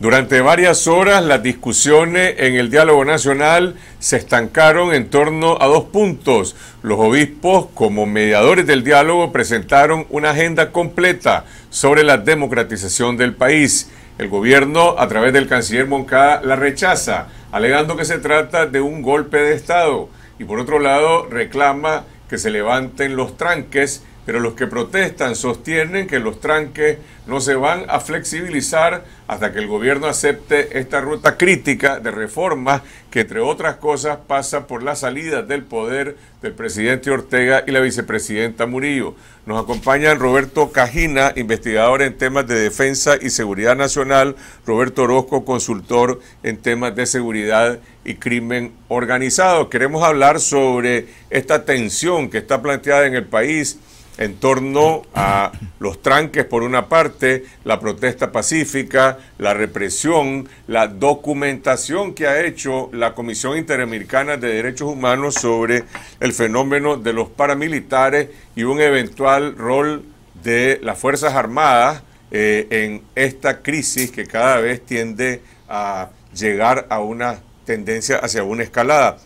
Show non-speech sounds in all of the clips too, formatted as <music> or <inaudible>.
Durante varias horas las discusiones en el diálogo nacional se estancaron en torno a dos puntos. Los obispos, como mediadores del diálogo, presentaron una agenda completa sobre la democratización del país. El gobierno, a través del canciller Moncada, la rechaza, alegando que se trata de un golpe de Estado. Y por otro lado, reclama que se levanten los tranques pero los que protestan sostienen que los tranques no se van a flexibilizar hasta que el gobierno acepte esta ruta crítica de reformas que, entre otras cosas, pasa por la salida del poder del presidente Ortega y la vicepresidenta Murillo. Nos acompañan Roberto Cajina, investigador en temas de defensa y seguridad nacional, Roberto Orozco, consultor en temas de seguridad y crimen organizado. Queremos hablar sobre esta tensión que está planteada en el país en torno a los tranques por una parte, la protesta pacífica, la represión, la documentación que ha hecho la Comisión Interamericana de Derechos Humanos sobre el fenómeno de los paramilitares y un eventual rol de las Fuerzas Armadas eh, en esta crisis que cada vez tiende a llegar a una tendencia hacia una escalada.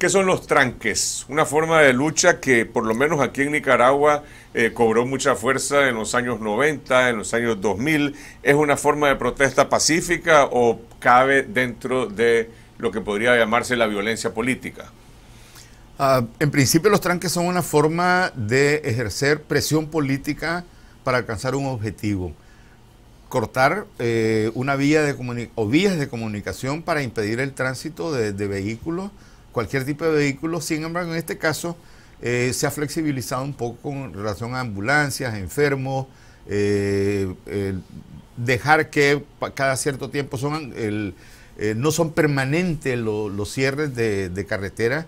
¿Qué son los tranques? Una forma de lucha que por lo menos aquí en Nicaragua eh, cobró mucha fuerza en los años 90, en los años 2000. ¿Es una forma de protesta pacífica o cabe dentro de lo que podría llamarse la violencia política? Ah, en principio los tranques son una forma de ejercer presión política para alcanzar un objetivo. Cortar eh, una vía de o vías de comunicación para impedir el tránsito de vehículos cualquier tipo de vehículo. Sin embargo, en este caso eh, se ha flexibilizado un poco con relación a ambulancias, enfermos, eh, dejar que cada cierto tiempo son eh, no son permanentes los cierres de, de carretera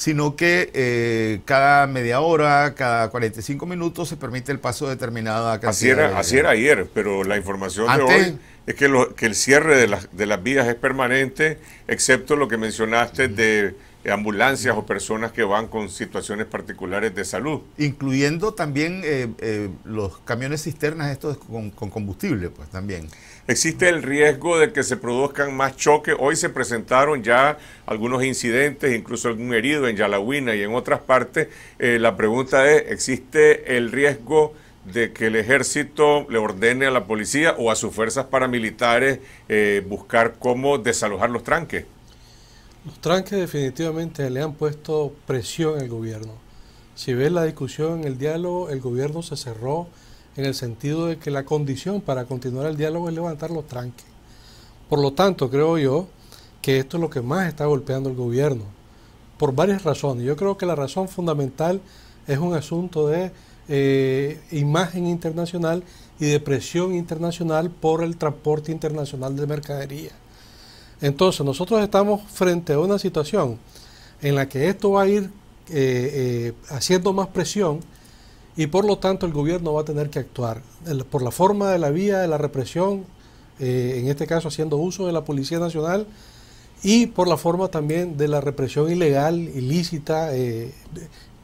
sino que eh, cada media hora, cada 45 minutos se permite el paso de determinada cantidad. Así era, ayer, pero la información de hoy es que, que el cierre de, las vías es permanente, excepto lo que mencionaste de ambulancias o personas que van con situaciones particulares de salud. Incluyendo también eh, eh, los camiones cisternas estos con, con combustible, pues también. ¿Existe el riesgo de que se produzcan más choques? Hoy se presentaron ya algunos incidentes, incluso algún herido en Yalagüina y en otras partes. Eh, la pregunta es, ¿existe el riesgo de que el ejército le ordene a la policía o a sus fuerzas paramilitares eh, buscar cómo desalojar los tranques? Los tranques definitivamente le han puesto presión al gobierno. Si ves la discusión, el diálogo, el gobierno se cerró en el sentido de que la condición para continuar el diálogo es levantar los tranques. Por lo tanto, creo yo que esto es lo que más está golpeando el gobierno, por varias razones. Yo creo que la razón fundamental es un asunto de eh, imagen internacional y de presión internacional por el transporte internacional de mercadería. Entonces, nosotros estamos frente a una situación en la que esto va a ir eh, eh, haciendo más presión y por lo tanto el gobierno va a tener que actuar por la forma de la vía de la represión, eh, en este caso haciendo uso de la Policía Nacional y por la forma también de la represión ilegal, ilícita, eh,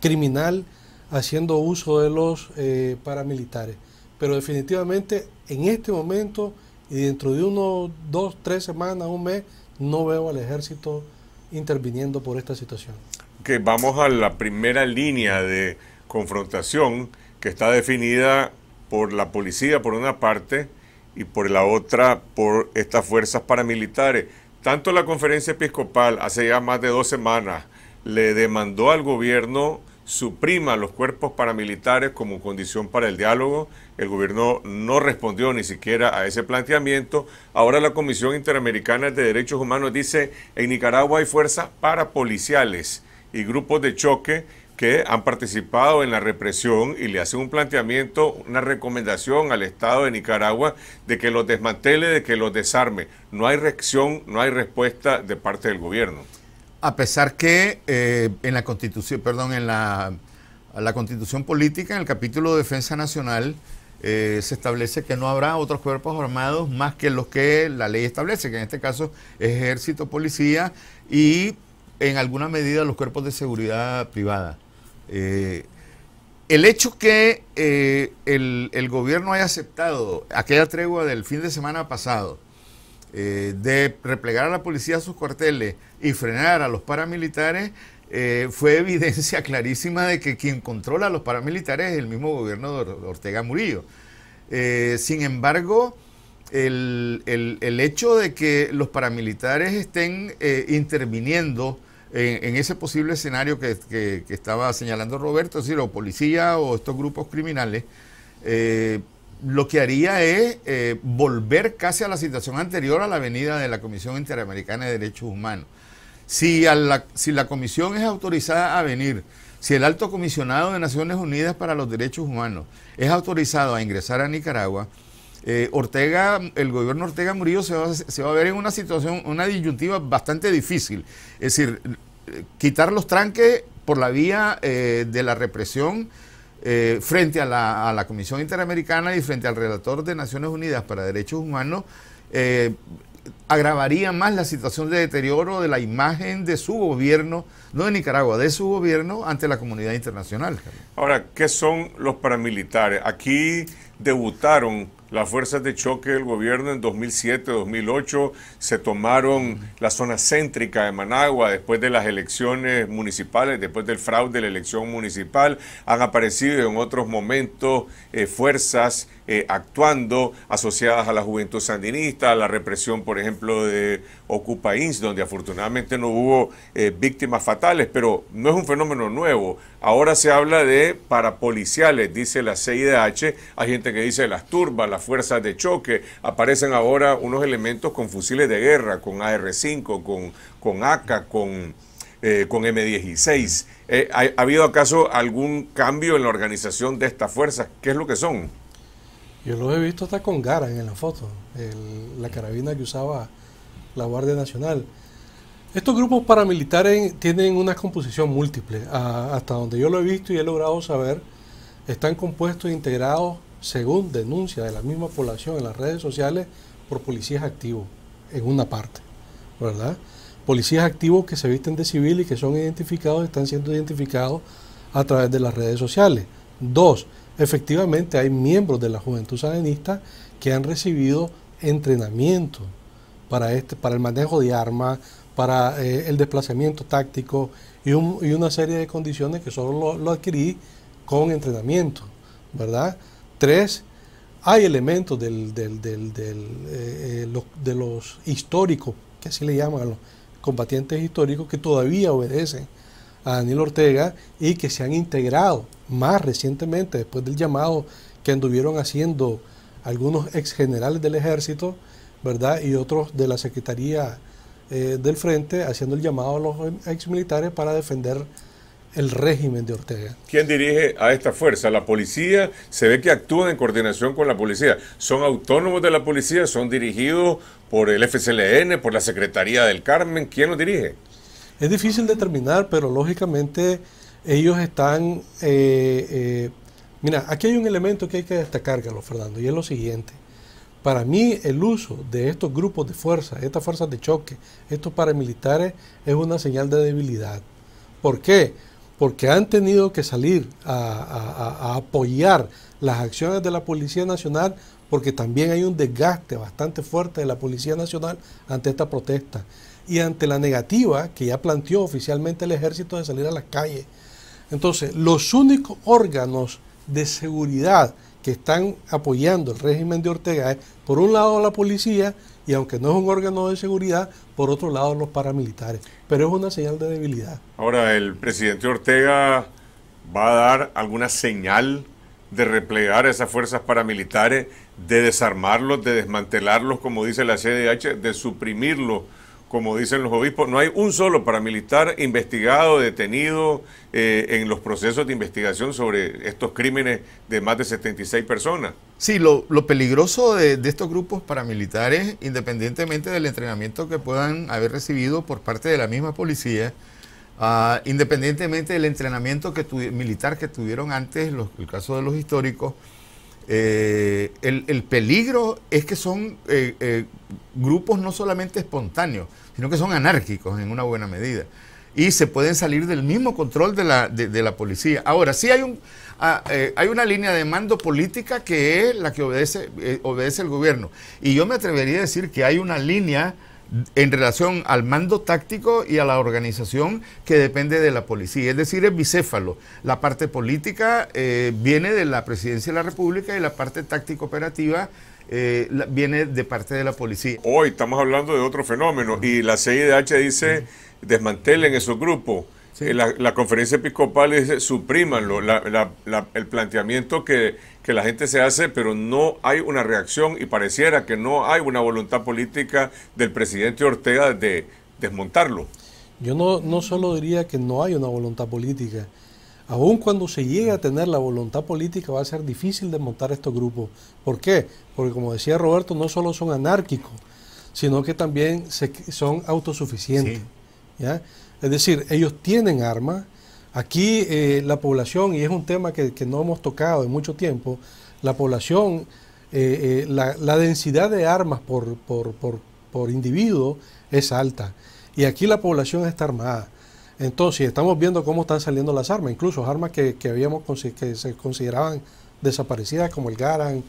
criminal, haciendo uso de los eh, paramilitares. Pero definitivamente en este momento y dentro de unos dos, tres semanas, un mes, no veo al ejército interviniendo por esta situación. Que vamos a la primera línea de confrontación que está definida por la policía por una parte y por la otra por estas fuerzas paramilitares. Tanto la conferencia episcopal hace ya más de dos semanas le demandó al gobierno suprima los cuerpos paramilitares como condición para el diálogo. El gobierno no respondió ni siquiera a ese planteamiento. Ahora la Comisión Interamericana de Derechos Humanos dice en Nicaragua hay fuerzas parapoliciales y grupos de choque que han participado en la represión y le hacen un planteamiento, una recomendación al Estado de Nicaragua de que los desmantele, de que los desarme. No hay reacción, no hay respuesta de parte del gobierno. A pesar que eh, en la constitución, perdón, en la, constitución política, en el capítulo de defensa nacional, eh, se establece que no habrá otros cuerpos armados más que los que la ley establece, que en este caso es ejército, policía y en alguna medida los cuerpos de seguridad privada. Eh, el hecho que eh, el, gobierno haya aceptado aquella tregua del fin de semana pasado eh, de replegar a la policía a sus cuarteles y frenar a los paramilitares fue evidencia <laughs> clarísima de que quien controla a los paramilitares es el mismo gobierno de Ortega Murillo. sin embargo, el, hecho de que los paramilitares estén interviniendo en, ese posible escenario que, estaba señalando Roberto, es decir, o policía o estos grupos criminales, eh, lo que haría es eh, volver casi a la situación anterior a la venida de la Comisión Interamericana de Derechos Humanos. si la comisión es autorizada a venir, si el alto comisionado de Naciones Unidas para los Derechos Humanos es autorizado a ingresar a Nicaragua, eh, Ortega, el gobierno Ortega Murillo se va, a ver en una situación, una disyuntiva bastante difícil. Es decir, quitar los tranques por la vía eh, de la represión eh, frente a la, Comisión Interamericana y frente al relator de Naciones Unidas para Derechos Humanos, agravaría más la situación de deterioro de la imagen de su gobierno, no de Nicaragua, de su gobierno ante la comunidad internacional. Ahora, ¿qué son los paramilitares? Aquí debutaron las fuerzas de choque del gobierno en 2007-2008 se tomaron la zona céntrica de Managua después de las elecciones municipales, después del fraude de la elección municipal. Han aparecido en otros momentos eh, fuerzas eh, actuando asociadas a la juventud sandinista, a la represión, por ejemplo, de Ocupa Ins, donde afortunadamente no hubo eh, víctimas fatales, pero no es un fenómeno nuevo. Ahora se habla de parapoliciales, dice la CIDH, hay gente que dice las turbas, fuerzas de choque. Aparecen ahora unos elementos con fusiles de guerra, con AR-5, con, con AK, con, eh, con M16. Eh, ¿ha, habido acaso algún cambio en la organización de estas fuerzas? ¿Qué es lo que son? Yo los he visto hasta con Gara en la foto, la carabina que usaba la Guardia Nacional. Estos grupos paramilitares tienen una composición múltiple. hasta donde yo lo he visto y he logrado saber, están compuestos e integrados según denuncia de la misma población en las redes sociales, por policías activos, en una parte, ¿verdad? Policías activos que se visten de civil y que son identificados, están siendo identificados a través de las redes sociales. Dos, efectivamente hay miembros de la juventud Sandinista que han recibido entrenamiento para, este, para el manejo de armas, para eh, el desplazamiento táctico y, una serie de condiciones que solo lo adquirí con entrenamiento, ¿verdad? Tres, hay elementos del, eh, eh, de los históricos, que así le llaman a los combatientes históricos, que todavía obedecen a Daniel Ortega y que se han integrado más recientemente, después del llamado que anduvieron haciendo algunos ex generales del ejército, ¿verdad? Y otros de la Secretaría eh, del Frente, haciendo el llamado a los ex militares para defender el régimen de Ortega. ¿Quién dirige a esta fuerza? La policía se ve que actúan en coordinación con la policía. Son autónomos de la policía, son dirigidos por el FCLN, por la Secretaría del Carmen. ¿Quién los dirige? Es difícil determinar, pero lógicamente ellos están... Eh, eh, mira, aquí hay un elemento que hay que destacar, Carlos Fernando, y es lo siguiente. Para mí el uso de estos grupos de fuerza, estas fuerzas de choque, estos paramilitares, es una señal de debilidad. ¿Por qué? porque han tenido que salir a, apoyar las acciones de la Policía Nacional, porque también hay un desgaste bastante fuerte de la Policía Nacional ante esta protesta y ante la negativa que ya planteó oficialmente el ejército de salir a las calles. Entonces, los únicos órganos de seguridad que están apoyando el régimen de Ortega es, por un lado, la policía y aunque no es un órgano de seguridad, por otro lado los paramilitares. Pero es una señal de debilidad. Ahora, ¿el presidente Ortega va a dar alguna señal de replegar esas fuerzas paramilitares, de desarmarlos, de desmantelarlos, como dice la CDH, de suprimirlos? como dicen los obispos, no hay un solo paramilitar investigado, detenido eh, en los procesos de investigación sobre estos crímenes de más de 76 personas. Sí, lo, peligroso de, estos grupos paramilitares, independientemente del entrenamiento que puedan haber recibido por parte de la misma policía, ah, independientemente del entrenamiento militar que tuvieron antes, los, el caso de los históricos, eh, el, peligro es que son eh, grupos no solamente espontáneos, sino que son anárquicos en una buena medida. Y se pueden salir del mismo control de la, de, la policía. Ahora, sí hay, un, ah, eh, hay una línea de mando política que es la que obedece, eh, obedece el gobierno. Y yo me atrevería a decir que hay una línea en relación al mando táctico y a la organización que depende de la policía. Es decir, es bicéfalo. La parte política eh, viene de la presidencia de la República y la parte táctico-operativa eh, viene de parte de la policía. Hoy estamos hablando de otro fenómeno y la CIDH dice desmantelen esos grupos. Eh, la, conferencia episcopal dice suprímanlo, el planteamiento que, la gente se hace, pero no hay una reacción y pareciera que no hay una voluntad política del presidente Ortega de desmontarlo. Yo no, no solo diría que no hay una voluntad política, aun cuando se llegue a tener la voluntad política, va a ser difícil desmontar estos grupos. ¿Por qué? Porque como decía Roberto, no solo son anárquicos, sino que también son autosuficientes. Es decir, ellos tienen armas. Aquí eh, la población, y es un tema que, no hemos tocado en mucho tiempo, la población, eh, eh, la, densidad de armas por, por individuo es alta. Y aquí la población está armada. Entonces, estamos viendo cómo están saliendo las armas, incluso armas que, que habíamos que se consideraban desaparecidas, como el Garan,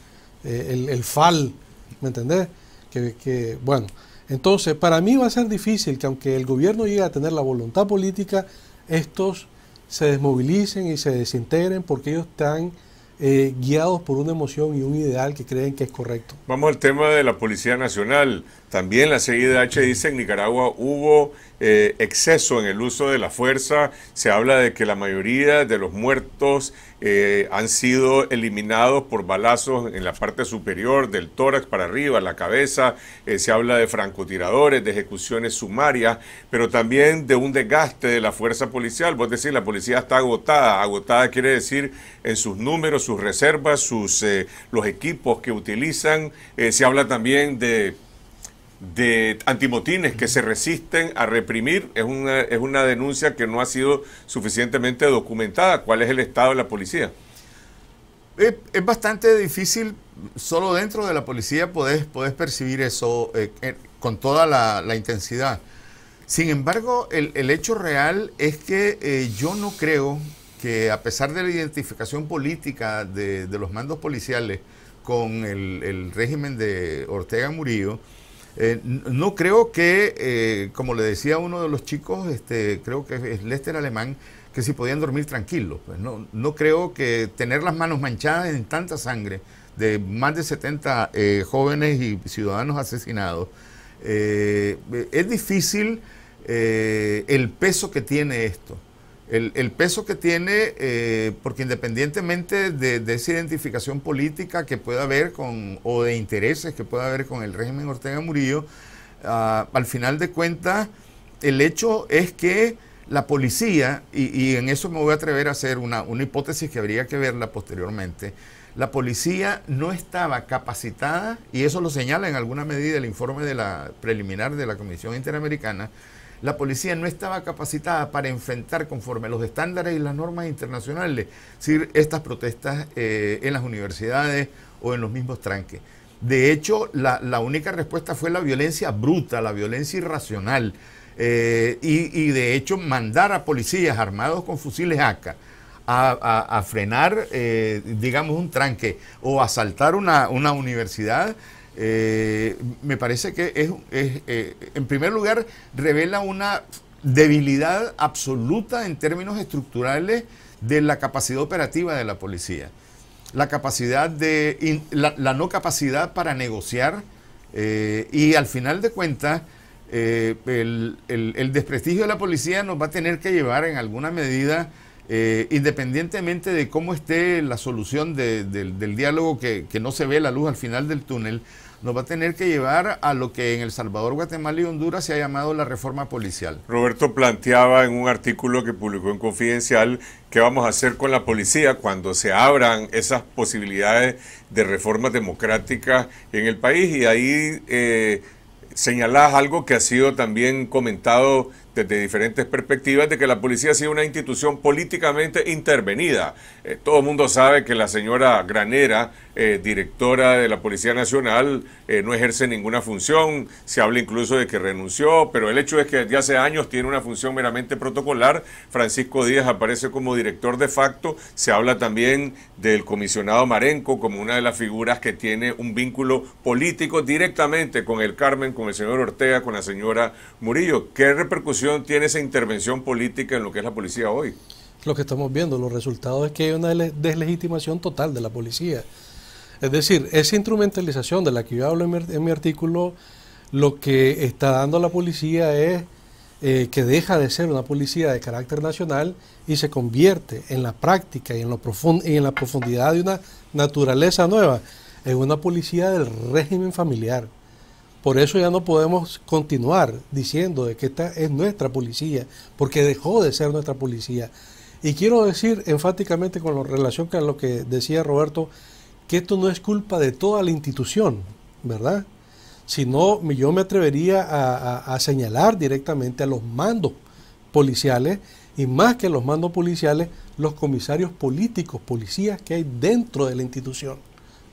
eh, el, FAL, ¿me entendés? Que, que, bueno, entonces, para mí va a ser difícil que aunque el gobierno llegue a tener la voluntad política, estos se desmovilicen y se desintegren porque ellos están eh, guiados por una emoción y un ideal que creen que es correcto. Vamos al tema de la Policía Nacional. También la CIDH dice en Nicaragua hubo eh, exceso en el uso de la fuerza. Se habla de que la mayoría de los muertos eh, han sido eliminados por balazos en la parte superior del tórax para arriba, la cabeza. Eh, se habla de francotiradores, de ejecuciones sumarias, pero también de un desgaste de la fuerza policial. Vos decís, la policía está agotada. Agotada quiere decir en sus números, sus reservas, sus, los equipos que utilizan. se habla también de de antimotines que se resisten a reprimir. Es una, es una denuncia que no ha sido suficientemente documentada. ¿Cuál es el estado de la policía? Es, bastante difícil, solo dentro de la policía podés, percibir eso eh, con toda la, intensidad. Sin embargo, el, hecho real es que eh, yo no creo que a pesar de la identificación política de, los mandos policiales con el, el régimen de Ortega Murillo, eh, no creo que, eh, como le decía uno de los chicos, este, creo que es Lester Alemán, que si podían dormir tranquilos. Pues, no, creo que tener las manos manchadas en tanta sangre de más de 70 eh, jóvenes y ciudadanos asesinados, es difícil el peso que tiene esto. El, peso que tiene, eh, porque independientemente de, esa identificación política que pueda haber con, o de intereses que pueda haber con el régimen Ortega Murillo, ah, al final de cuentas, el hecho es que la policía, y, en eso me voy a atrever a hacer una, una, hipótesis que habría que verla posteriormente, la policía no estaba capacitada, y eso lo señala en alguna medida el informe de la preliminar de la Comisión Interamericana, la policía no estaba capacitada para enfrentar conforme a los estándares y las normas internacionales estas protestas eh, en las universidades o en los mismos tranques. De hecho, la, única respuesta fue la violencia bruta, la violencia irracional, eh, y, de hecho mandar a policías armados con fusiles AK a, frenar, eh, digamos, un tranque o asaltar una universidad eh, me parece que es, eh, en primer lugar, revela una debilidad absoluta en términos estructurales de la capacidad operativa de la policía. La capacidad de la, no capacidad para negociar eh, y al final de cuentas el, el desprestigio de la policía nos va a tener que llevar en alguna medida eh, independientemente de cómo esté la solución del diálogo que, no se ve la luz al final del túnel, nos va a tener que llevar a lo que en El Salvador, Guatemala y Honduras se ha llamado la reforma policial. Roberto planteaba en un artículo que publicó en Confidencial qué vamos a hacer con la policía cuando se abran esas posibilidades de reformas democráticas en el país y ahí eh, señalás algo que ha sido también comentado desde diferentes perspectivas de que la policía ha sido una institución políticamente intervenida. Eh, todo el mundo sabe que la señora Granera, eh, directora de la Policía Nacional, eh, no ejerce ninguna función, se habla incluso de que renunció, pero el hecho es que desde hace años tiene una función meramente protocolar, Francisco Díaz aparece como director de facto, se habla también del comisionado Marenco como una de las figuras que tiene un vínculo político directamente con el Carmen, con el señor Ortega, con la señora Murillo. ¿Qué repercusión tiene esa intervención política en lo que es la policía hoy? Lo que estamos viendo, los resultados es que hay una deslegitimación total de la policía. Es decir, esa instrumentalización de la que yo hablo en mi, artículo, lo que está dando la policía es eh, que deja de ser una policía de carácter nacional y se convierte en la práctica y en, y en la profundidad de una naturaleza nueva, en una policía del régimen familiar. Por eso ya no podemos continuar diciendo de que esta es nuestra policía, porque dejó de ser nuestra policía. Y quiero decir enfáticamente con relación a lo que decía Roberto, que esto no es culpa de toda la institución, ¿verdad? Sino yo me atrevería a, señalar directamente a los mandos policiales y más que los mandos policiales, los comisarios políticos, policías que hay dentro de la institución.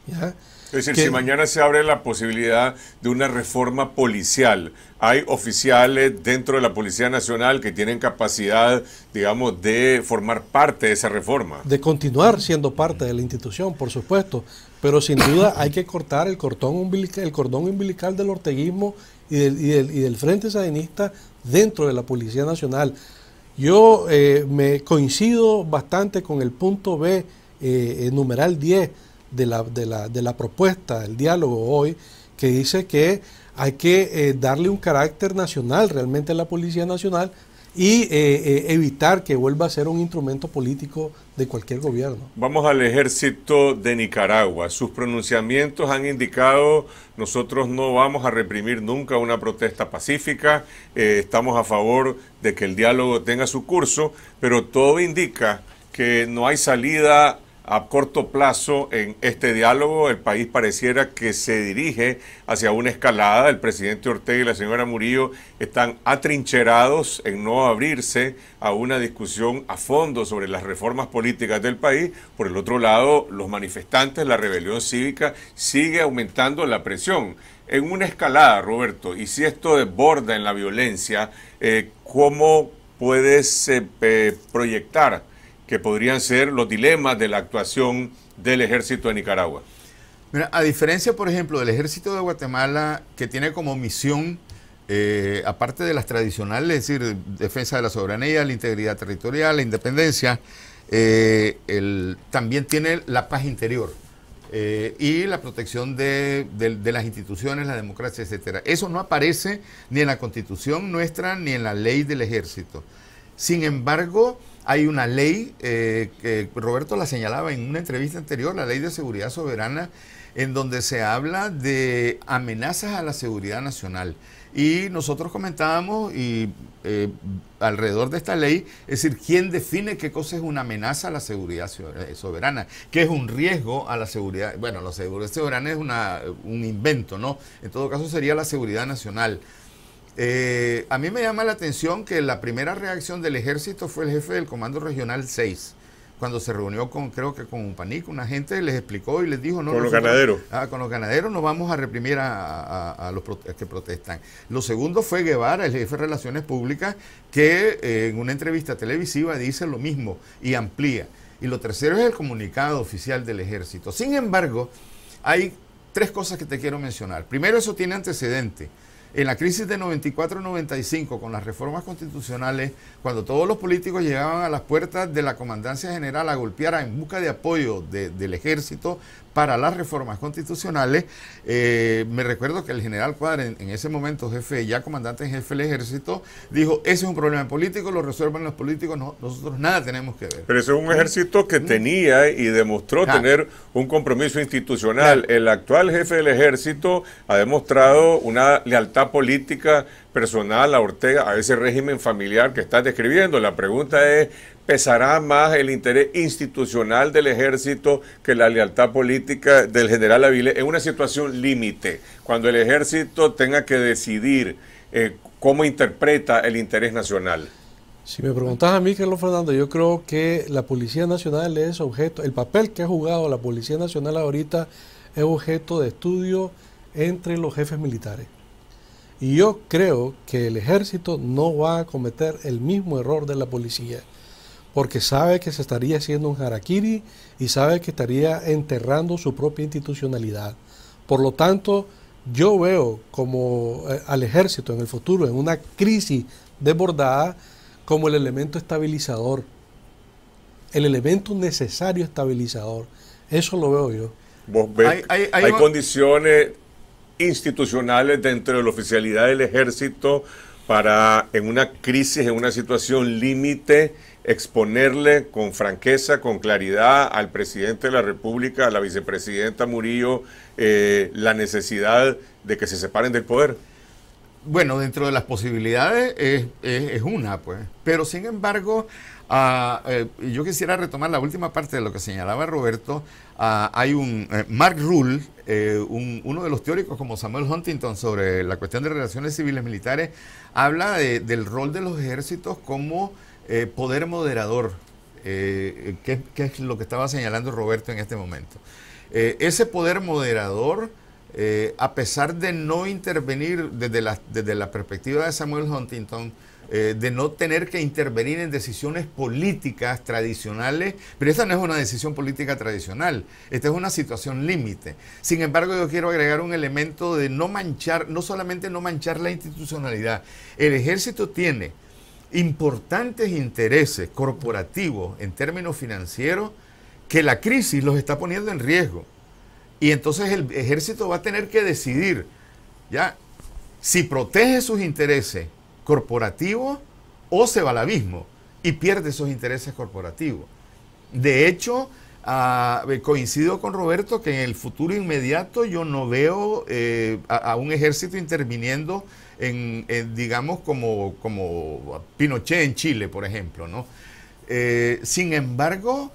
¿ya? Es decir, si mañana se abre la posibilidad de una reforma policial, hay oficiales dentro de la Policía Nacional que tienen capacidad, digamos, de formar parte de esa reforma. De continuar siendo parte de la institución, por supuesto, pero sin duda hay que cortar el, cordón umbilical, del orteguismo y del, Frente sadinista dentro de la Policía Nacional. Yo eh, me coincido bastante con el punto B, eh, numeral 10, de la, propuesta, del diálogo hoy, que dice que hay que eh, darle un carácter nacional realmente a la Policía Nacional y eh, eh, evitar que vuelva a ser un instrumento político de cualquier gobierno. Vamos al ejército de Nicaragua. Sus pronunciamientos han indicado nosotros no vamos a reprimir nunca una protesta pacífica, estamos a favor de que el diálogo tenga su curso, pero todo indica que no hay salida a corto plazo, en este diálogo, el país pareciera que se dirige hacia una escalada. El presidente Ortega y la señora Murillo están atrincherados en no abrirse a una discusión a fondo sobre las reformas políticas del país. Por el otro lado, los manifestantes, la rebelión cívica, sigue aumentando la presión. En una escalada, Roberto, y si esto desborda en la violencia, eh, ¿cómo puedes se eh, eh, proyectar? que podrían ser los dilemas de la actuación del ejército de Nicaragua? Mira, a diferencia, por ejemplo, del ejército de Guatemala, que tiene como misión, eh, aparte de las tradicionales, es decir, defensa de la soberanía, la integridad territorial, la independencia, eh, también tiene la paz interior. Eh, y la protección de, las instituciones, la democracia, etcétera. Eso no aparece ni en la constitución nuestra ni en la ley del ejército. Sin embargo, hay una ley, eh, que Roberto la señalaba en una entrevista anterior, la ley de seguridad soberana, en donde se habla de amenazas a la seguridad nacional. Y nosotros comentábamos y eh, alrededor de esta ley, es decir, quién define qué cosa es una amenaza a la seguridad eh, soberana, qué es un riesgo a la seguridad. Bueno, la seguridad soberana es una, un invento, ¿no? En todo caso sería la seguridad nacional. Eh, a mí me llama la atención que la primera reacción del ejército fue el jefe del Comando Regional 6, cuando se reunió con, creo que con un panico, una gente les explicó y les dijo... No, con los ganaderos. Ah, con los ganaderos no vamos a reprimir a, los que protestan. Lo segundo fue Guevara, el jefe de Relaciones Públicas, que eh, en una entrevista televisiva dice lo mismo y amplía. Y lo tercero es el comunicado oficial del ejército. Sin embargo, hay tres cosas que te quiero mencionar. Primero, eso tiene antecedente. En la crisis de 94-95, con las reformas constitucionales, cuando todos los políticos llegaban a las puertas de la Comandancia General a golpear en busca de apoyo del ejército para las reformas constitucionales. Eh, me recuerdo que el general Cuadra, en, ese momento jefe, ya comandante en jefe del ejército, dijo, ese es un problema político, lo resuelven los políticos, no, nosotros nada tenemos que ver. Pero ese es un ejército que tenía y demostró tener un compromiso institucional. El actual jefe del ejército ha demostrado una lealtad política personal a Ortega, a ese régimen familiar que estás describiendo. La pregunta es, ¿pesará más el interés institucional del ejército que la lealtad política del general Avilés en una situación límite, cuando el ejército tenga que decidir eh, cómo interpreta el interés nacional? Si me preguntas a mí, Carlos Fernando, yo creo que la Policía Nacional es objeto, el papel que ha jugado la Policía Nacional ahorita es objeto de estudio entre los jefes militares y yo creo que el ejército no va a cometer el mismo error de la policía, porque sabe que se estaría haciendo un harakiri y sabe que estaría enterrando su propia institucionalidad. Por lo tanto, yo veo como eh, al ejército en el futuro, en una crisis desbordada, como el elemento estabilizador, el elemento necesario estabilizador. Eso lo veo yo. hay, hay condiciones institucionales dentro de la oficialidad del ejército para en una crisis, en una situación límite, exponerle con franqueza, con claridad al presidente de la República, a la vicepresidenta Murillo, eh, la necesidad de que se separen del poder? bueno, dentro de las posibilidades es, una, pues. Pero sin embargo, ah, eh, yo quisiera retomar la última parte de lo que señalaba Roberto. Ah, hay un eh, Mark Rule, eh, uno de los teóricos como Samuel Huntington sobre la cuestión de relaciones civiles militares, habla del rol de los ejércitos como poder moderador, ¿Qué que, es lo que estaba señalando Roberto en este momento. ese poder moderador eh, a pesar de no intervenir desde la, desde la perspectiva de Samuel Huntington, eh, de no tener que intervenir en decisiones políticas tradicionales, pero esta no es una decisión política tradicional, esta es una situación límite. Sin embargo, yo quiero agregar un elemento de no manchar, no solamente no manchar la institucionalidad, el ejército tiene importantes intereses corporativos en términos financieros que la crisis los está poniendo en riesgo. Y entonces el ejército va a tener que decidir, ¿ya? Si protege sus intereses corporativos o se va al abismo y pierde esos intereses corporativos. De hecho, ah, coincido con Roberto que en el futuro inmediato yo no veo eh, a, un ejército interviniendo en, digamos, como, como Pinochet en Chile, por ejemplo, ¿no? Eh, sin embargo,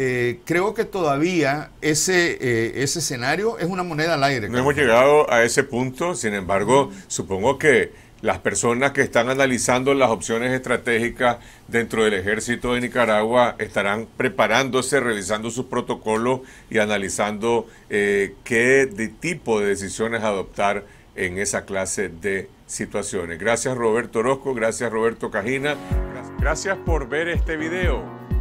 eh, creo que todavía ese, eh, ese escenario es una moneda al aire. No hemos llegado a ese punto, sin embargo, supongo que las personas que están analizando las opciones estratégicas dentro del ejército de Nicaragua estarán preparándose, realizando sus protocolos y analizando eh, qué tipo de decisiones adoptar en esa clase de situaciones. Gracias Roberto Orozco, gracias Roberto Cajina, gracias por ver este video.